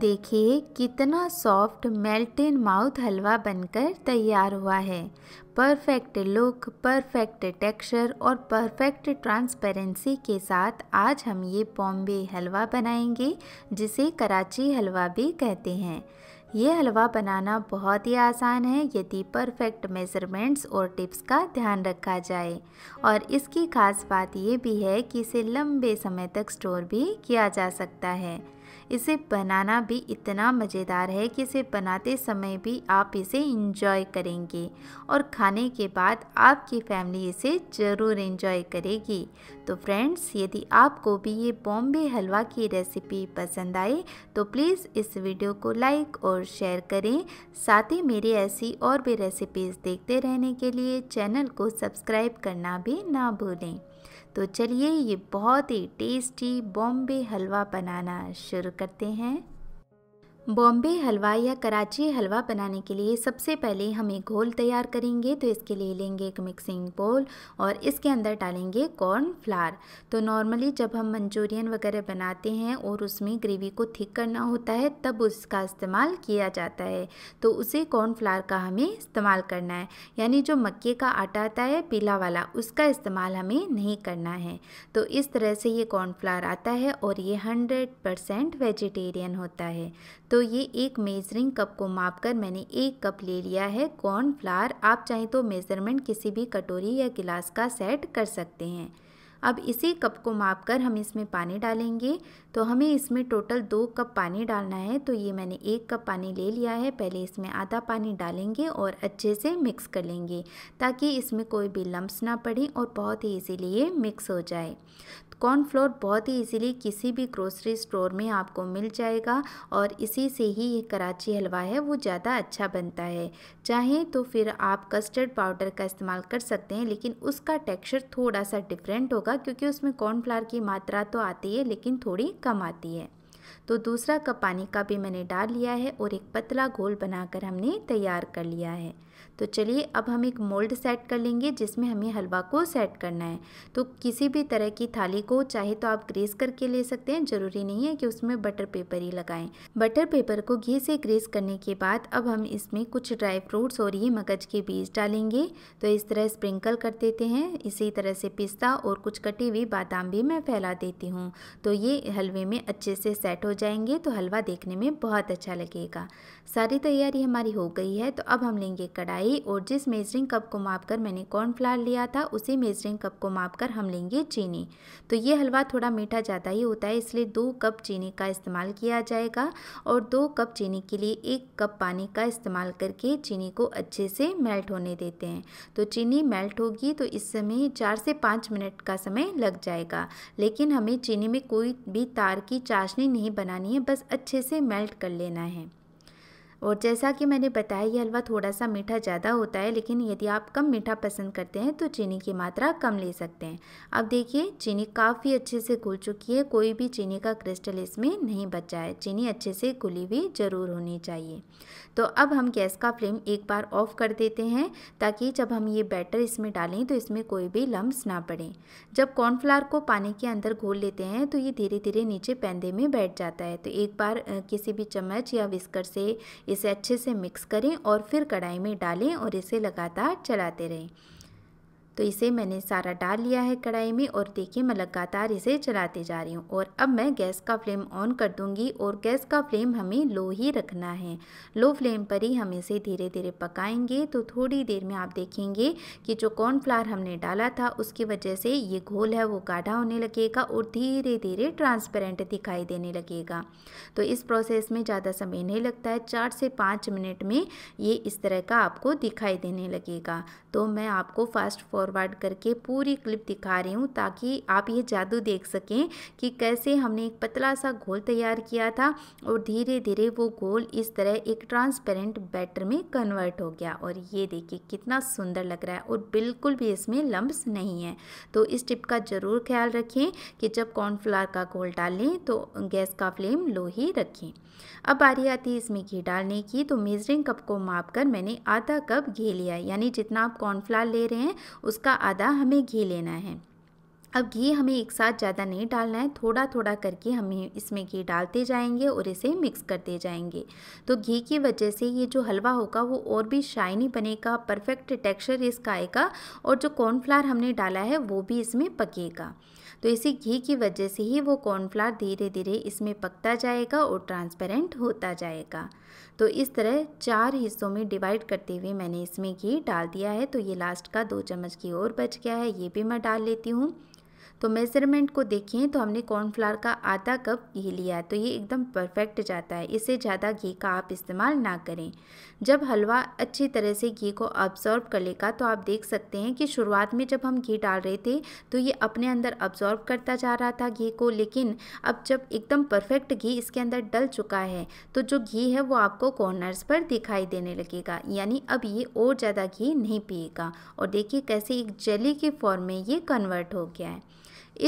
देखिए कितना soft melt in mouth halwa बनकर तैयार हुआ है परफेक्ट लुक परफेक्ट टेक्सचर और परफेक्ट ट्रांसपेरेंसी के साथ आज हम ये बॉम्बे हलवा बनाएंगे जिसे कराची हलवा भी कहते हैं ये हलवा बनाना बहुत ही आसान है यदि परफेक्ट मेज़रमेंट्स और टिप्स का ध्यान रखा जाए और इसकी खास बात ये भी है कि इसे लंबे समय तक स्टोर भी किया जा सकता है इसे बनाना भी इतना मज़ेदार है कि इसे बनाते समय भी आप इसे इंजॉय करेंगे और खाने के बाद आपकी फैमिली इसे ज़रूर इंजॉय करेगी तो फ्रेंड्स यदि आपको भी ये बॉम्बे हलवा की रेसिपी पसंद आए तो प्लीज़ इस वीडियो को लाइक और शेयर करें साथ ही मेरी ऐसी और भी रेसिपीज़ देखते रहने के लिए चैनल को सब्सक्राइब करना भी ना भूलें तो चलिए ये बहुत ही टेस्टी बॉम्बे हलवा बनाना शुरू करते हैं बॉम्बे हलवा या कराची हलवा बनाने के लिए सबसे पहले हम एक घोल तैयार करेंगे तो इसके लिए लेंगे एक मिक्सिंग बोल और इसके अंदर डालेंगे कॉर्न फ्लार तो नॉर्मली जब हम मंचूरियन वगैरह बनाते हैं और उसमें ग्रेवी को थिक करना होता है तब उसका इस्तेमाल किया जाता है तो उसे कॉर्न फ्लार का हमें इस्तेमाल करना है यानी जो मक्के का आटा आता है पीला वाला उसका इस्तेमाल हमें नहीं करना है तो इस तरह से ये कॉर्न फ्लार आता है और ये हंड्रेड वेजिटेरियन होता है तो तो ये एक मेजरिंग कप को माप कर मैंने एक कप ले लिया है कॉर्न फ्लार आप चाहें तो मेज़रमेंट किसी भी कटोरी या गिलास का सेट कर सकते हैं अब इसी कप को माप कर हम इसमें पानी डालेंगे तो हमें इसमें टोटल दो कप पानी डालना है तो ये मैंने एक कप पानी ले लिया है पहले इसमें आधा पानी डालेंगे और अच्छे से मिक्स कर लेंगे ताकि इसमें कोई भी लम्ब ना पड़े और बहुत ही इजीली ये मिक्स हो जाए कॉर्नफ्लोर बहुत ही इजीली किसी भी ग्रोसरी स्टोर में आपको मिल जाएगा और इसी से ही ये कराची हलवा है वो ज़्यादा अच्छा बनता है चाहें तो फिर आप कस्टर्ड पाउडर का इस्तेमाल कर सकते हैं लेकिन उसका टेक्सचर थोड़ा सा डिफरेंट होगा क्योंकि उसमें कॉर्नफ्लावर की मात्रा तो आती है लेकिन थोड़ी कम आती है तो दूसरा कप पानी का भी मैंने डाल लिया है और एक पतला घोल बनाकर हमने तैयार कर लिया है तो चलिए अब हम एक मोल्ड सेट कर लेंगे जिसमें हमें हलवा को सेट करना है तो किसी भी तरह की थाली को चाहे तो आप ग्रेस करके ले सकते हैं ज़रूरी नहीं है कि उसमें बटर पेपर ही लगाएं बटर पेपर को घी से ग्रेस करने के बाद अब हम इसमें कुछ ड्राई फ्रूट्स और ये मगज के बीज डालेंगे तो इस तरह स्प्रिंकल कर देते हैं इसी तरह से पिस्ता और कुछ कटी हुई बादाम भी मैं फैला देती हूँ तो ये हलवे में अच्छे से सेट हो जाएंगे तो हलवा देखने में बहुत अच्छा लगेगा सारी तैयारी हमारी हो गई है तो अब हम लेंगे कड़ा कढ़ाई और जिस मेजरिंग कप को मापकर मैंने कॉर्नफ्लावर लिया था उसी मेजरिंग कप को मापकर हम लेंगे चीनी तो ये हलवा थोड़ा मीठा ज़्यादा ही होता है इसलिए दो कप चीनी का इस्तेमाल किया जाएगा और दो कप चीनी के लिए एक कप पानी का इस्तेमाल करके चीनी को अच्छे से मेल्ट होने देते हैं तो चीनी मेल्ट होगी तो इस समय चार से पाँच मिनट का समय लग जाएगा लेकिन हमें चीनी में कोई भी तार की चाशनी नहीं बनानी है बस अच्छे से मेल्ट कर लेना है और जैसा कि मैंने बताया ये हलवा थोड़ा सा मीठा ज़्यादा होता है लेकिन यदि आप कम मीठा पसंद करते हैं तो चीनी की मात्रा कम ले सकते हैं अब देखिए चीनी काफ़ी अच्छे से घुल चुकी है कोई भी चीनी का क्रिस्टल इसमें नहीं बचा है चीनी अच्छे से घुली हुई ज़रूर होनी चाहिए तो अब हम गैस का फ्लेम एक बार ऑफ कर देते हैं ताकि जब हम ये बैटर इसमें डालें तो इसमें कोई भी लम्ब ना पड़े जब कॉर्नफ्लावर को पानी के अंदर घोल लेते हैं तो ये धीरे धीरे नीचे पैंदे में बैठ जाता है तो एक बार किसी भी चम्मच या विस्कर से इसे अच्छे से मिक्स करें और फिर कढ़ाई में डालें और इसे लगातार चलाते रहें तो इसे मैंने सारा डाल लिया है कढ़ाई में और देखिए मैं लगातार इसे चलाते जा रही हूँ और अब मैं गैस का फ्लेम ऑन कर दूँगी और गैस का फ्लेम हमें लो ही रखना है लो फ्लेम पर ही हम इसे धीरे धीरे पकाएंगे तो थोड़ी देर में आप देखेंगे कि जो कॉर्नफ्लावर हमने डाला था उसकी वजह से ये घोल है वो गाढ़ा होने लगेगा और धीरे धीरे ट्रांसपेरेंट दिखाई देने लगेगा तो इस प्रोसेस में ज़्यादा समय नहीं लगता है चार से पाँच मिनट में ये इस तरह का आपको दिखाई देने लगेगा तो मैं आपको फास्ट फॉर फॉरवर्ड करके पूरी क्लिप दिखा रही हूँ ताकि आप ये जादू देख सकें कि कैसे हमने एक पतला सा घोल तैयार किया था और धीरे धीरे वो घोल इस तरह एक ट्रांसपेरेंट बैटर में कन्वर्ट हो गया और ये देखिए कितना सुंदर लग रहा है और बिल्कुल भी इसमें लम्ब्स नहीं है तो इस टिप का ज़रूर ख्याल रखें कि जब कॉर्नफ्लावर का घोल डालें तो गैस का फ्लेम लो ही रखें अब बारी आती है इसमें घी डालने की तो मेजरिंग कप को माप कर मैंने आधा कप घी लिया यानी जितना आप कॉर्नफ्लावर ले रहे हैं उसका आधा हमें घी लेना है अब घी हमें एक साथ ज़्यादा नहीं डालना है थोड़ा थोड़ा करके हमें इसमें घी डालते जाएंगे और इसे मिक्स करते जाएंगे तो घी की वजह से ये जो हलवा होगा वो और भी शाइनी बनेगा परफेक्ट टेक्सचर इसका आएगा और जो कॉर्नफ्लावर हमने डाला है वो भी इसमें पकेगा तो इसी घी की वजह से ही वो कॉर्नफ्लावर धीरे धीरे इसमें पकता जाएगा और ट्रांसपेरेंट होता जाएगा तो इस तरह चार हिस्सों में डिवाइड करते हुए मैंने इसमें घी डाल दिया है तो ये लास्ट का दो चम्मच की और बच गया है ये भी मैं डाल लेती हूँ तो मेज़रमेंट को देखें तो हमने कॉर्नफ्लावर का आधा कप घी लिया तो ये एकदम परफेक्ट जाता है इससे ज़्यादा घी का आप इस्तेमाल ना करें जब हलवा अच्छी तरह से घी को अब्जॉर्ब कर लेगा तो आप देख सकते हैं कि शुरुआत में जब हम घी डाल रहे थे तो ये अपने अंदर अब्जॉर्ब करता जा रहा था घी को लेकिन अब जब एकदम परफेक्ट घी इसके अंदर डल चुका है तो जो घी है वो आपको कॉर्नर्स पर दिखाई देने लगेगा यानी अब ये और ज़्यादा घी नहीं पिएगा और देखिए कैसे एक जली के फॉर्म में ये कन्वर्ट हो गया है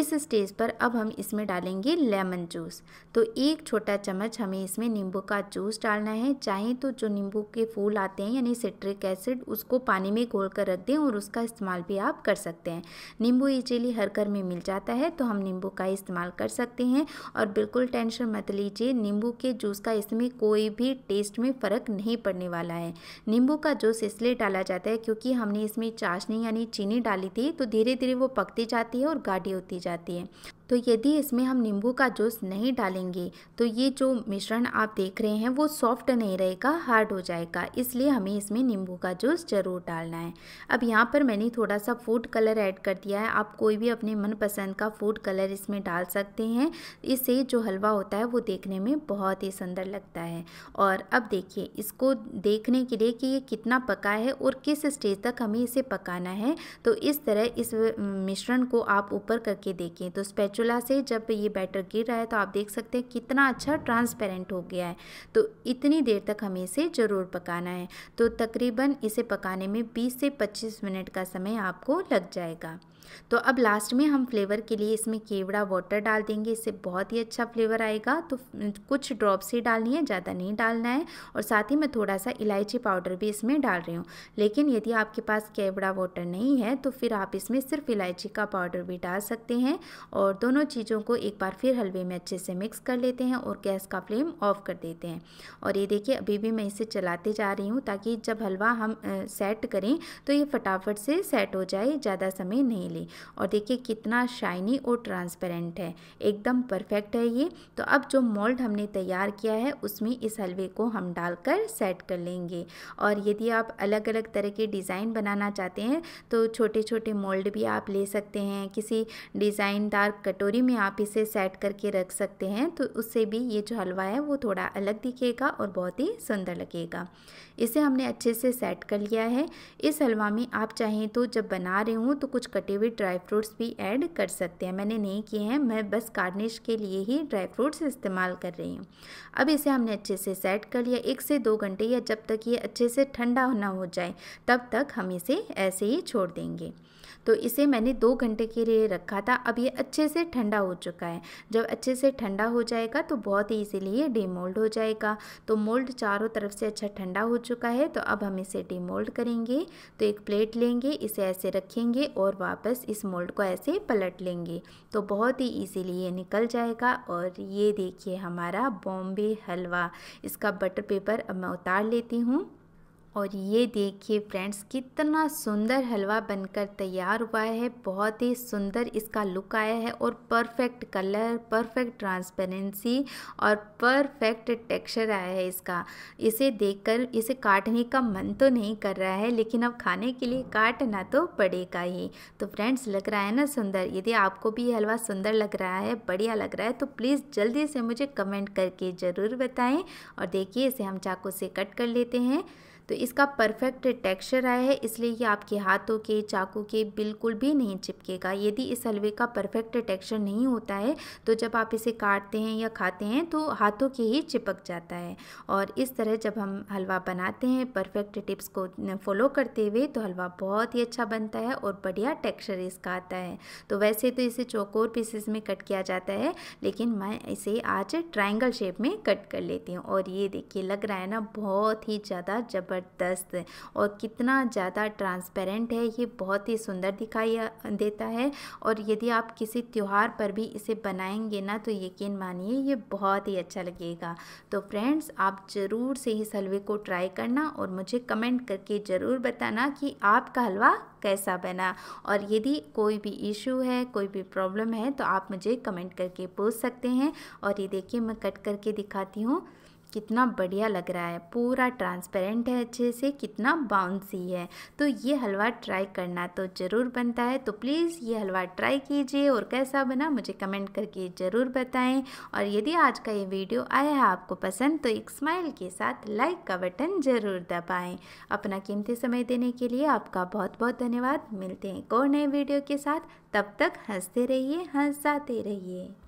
इस स्टेज पर अब हम इसमें डालेंगे लेमन जूस तो एक छोटा चम्मच हमें इसमें नींबू का जूस डालना है चाहे तो जो नींबू के फूल आते हैं यानी सिट्रिक एसिड उसको पानी में घोल कर रख दें और उसका इस्तेमाल भी आप कर सकते हैं नींबू इजीली हर घर में मिल जाता है तो हम नींबू का इस्तेमाल कर सकते हैं और बिल्कुल टेंशन मत लीजिए नींबू के जूस का इसमें कोई भी टेस्ट में फ़र्क नहीं पड़ने वाला है नींबू का जूस इसलिए डाला जाता है क्योंकि हमने इसमें चाशनी यानी चीनी डाली थी तो धीरे धीरे वो पकती जाती है और गाढ़ी होती जाती है तो यदि इसमें हम नींबू का जूस नहीं डालेंगे तो ये जो मिश्रण आप देख रहे हैं वो सॉफ्ट नहीं रहेगा हार्ड हो जाएगा इसलिए हमें इसमें नींबू का जूस ज़रूर डालना है अब यहाँ पर मैंने थोड़ा सा फूड कलर ऐड कर दिया है आप कोई भी अपने मनपसंद का फूड कलर इसमें डाल सकते हैं इससे जो हलवा होता है वो देखने में बहुत ही सुंदर लगता है और अब देखिए इसको देखने के लिए कि ये कितना पका है और किस स्टेज तक हमें इसे पकाना है तो इस तरह इस मिश्रण को आप ऊपर करके देखें तो स्पैचुल चूल्हा से जब ये बैटर गिर रहा है तो आप देख सकते हैं कितना अच्छा ट्रांसपेरेंट हो गया है तो इतनी देर तक हमें इसे ज़रूर पकाना है तो तकरीबन इसे पकाने में 20 से 25 मिनट का समय आपको लग जाएगा तो अब लास्ट में हम फ्लेवर के लिए इसमें केवड़ा वाटर डाल देंगे इससे बहुत ही अच्छा फ्लेवर आएगा तो कुछ ड्रॉप्स ही डालनी है ज़्यादा नहीं डालना है और साथ ही मैं थोड़ा सा इलायची पाउडर भी इसमें डाल रही हूँ लेकिन यदि आपके पास केवड़ा वाटर नहीं है तो फिर आप इसमें सिर्फ इलायची का पाउडर भी डाल सकते हैं और दोनों चीज़ों को एक बार फिर हलवे में अच्छे से मिक्स कर लेते हैं और गैस का फ्लेम ऑफ कर देते हैं और ये देखिए अभी भी मैं इसे चलाते जा रही हूँ ताकि जब हलवा हम सेट करें तो ये फटाफट से सेट हो जाए ज़्यादा समय नहीं मिली और देखिए कितना शाइनी और ट्रांसपेरेंट है एकदम परफेक्ट है ये तो अब जो मोल्ड हमने तैयार किया है उसमें इस हलवे को हम डालकर सेट कर लेंगे और यदि आप अलग अलग तरह के डिज़ाइन बनाना चाहते हैं तो छोटे छोटे मोल्ड भी आप ले सकते हैं किसी डिज़ाइनदार कटोरी में आप इसे सेट करके रख सकते हैं तो उससे भी ये जो हलवा है वो थोड़ा अलग दिखेगा और बहुत ही सुंदर लगेगा इसे हमने अच्छे से सेट कर लिया है इस हलवा में आप चाहें तो जब बना रहे हों तो कुछ कटे हुए ड्राई फ्रूट्स भी ऐड कर सकते हैं मैंने नहीं किए हैं मैं बस गार्निश के लिए ही ड्राई फ्रूट्स इस्तेमाल कर रही हूँ अब इसे हमने अच्छे से सेट कर लिया एक से दो घंटे या जब तक ये अच्छे से ठंडा ना हो जाए तब तक हम इसे ऐसे ही छोड़ देंगे तो इसे मैंने दो घंटे के लिए रखा था अब ये अच्छे से ठंडा हो चुका है जब अच्छे से ठंडा हो जाएगा तो बहुत ही इसीलिए ये डीमोल्ड हो जाएगा तो मोल्ड चारों तरफ से अच्छा ठंडा हो चुका है तो अब हम इसे डीमोल्ड करेंगे तो एक प्लेट लेंगे इसे ऐसे रखेंगे और वापस बस इस मोल्ड को ऐसे पलट लेंगे तो बहुत ही इजीली ये निकल जाएगा और ये देखिए हमारा बॉम्बे हलवा इसका बटर पेपर अब मैं उतार लेती हूँ और ये देखिए फ्रेंड्स कितना सुंदर हलवा बनकर तैयार हुआ है बहुत ही सुंदर इसका लुक आया है और परफेक्ट कलर परफेक्ट ट्रांसपेरेंसी और परफेक्ट टेक्सचर आया है इसका इसे देखकर इसे काटने का मन तो नहीं कर रहा है लेकिन अब खाने के लिए काटना तो पड़ेगा ही तो फ्रेंड्स लग रहा है ना सुंदर यदि आपको भी ये हलवा सुंदर लग रहा है बढ़िया लग रहा है तो प्लीज़ जल्दी से मुझे कमेंट करके ज़रूर बताएँ और देखिए इसे हम चाकू से कट कर लेते हैं तो इसका परफेक्ट टेक्सचर आया है इसलिए ये आपके हाथों के चाकू के बिल्कुल भी नहीं चिपकेगा यदि इस हलवे का परफेक्ट टेक्सचर नहीं होता है तो जब आप इसे काटते हैं या खाते हैं तो हाथों के ही चिपक जाता है और इस तरह जब हम हलवा बनाते हैं परफेक्ट टिप्स को फॉलो करते हुए तो हलवा बहुत ही अच्छा बनता है और बढ़िया टेक्स्चर इसका आता है तो वैसे तो इसे चौकोर पीसेस में कट किया जाता है लेकिन मैं इसे आज ट्राइंगल शेप में कट कर लेती हूँ और ये देखिए लग रहा है ना बहुत ही ज़्यादा जब ज़बरदस्त और कितना ज़्यादा ट्रांसपेरेंट है ये बहुत ही सुंदर दिखाई देता है और यदि आप किसी त्यौहार पर भी इसे बनाएंगे ना तो यकीन मानिए ये बहुत ही अच्छा लगेगा तो फ्रेंड्स आप ज़रूर से इस हलवे को ट्राई करना और मुझे कमेंट करके ज़रूर बताना कि आपका हलवा कैसा बना और यदि कोई भी इशू है कोई भी प्रॉब्लम है तो आप मुझे कमेंट करके पूछ सकते हैं और ये देखिए मैं कट करके दिखाती हूँ कितना बढ़िया लग रहा है पूरा ट्रांसपेरेंट है अच्छे से कितना बाउंसी है तो ये हलवा ट्राई करना तो ज़रूर बनता है तो प्लीज़ ये हलवा ट्राई कीजिए और कैसा बना मुझे कमेंट करके ज़रूर बताएं और यदि आज का ये वीडियो आया है आपको पसंद तो एक स्माइल के साथ लाइक का बटन ज़रूर दबाएँ अपना कीमती समय देने के लिए आपका बहुत बहुत धन्यवाद मिलते हैं एक और नए वीडियो के साथ तब तक हंसते रहिए हंसाते रहिए